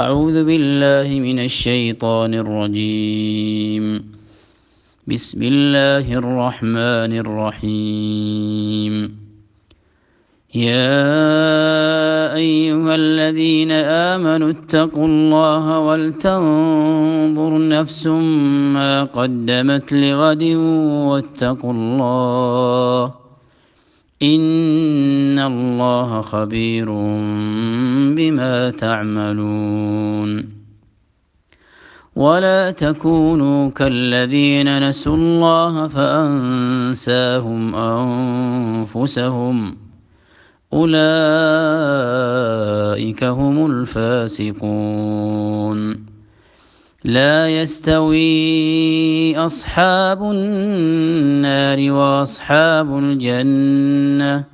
أعوذ بالله من الشيطان الرجيم بسم الله الرحمن الرحيم يا أيها الذين آمنوا اتقوا الله ولتنظر نفس ما قدمت لغد واتقوا الله إن الله خبير بما تعملون ولا تكونوا كالذين نسوا الله فانساهم انفسهم اولئك هم الفاسقون لا يستوي اصحاب النار واصحاب الجنه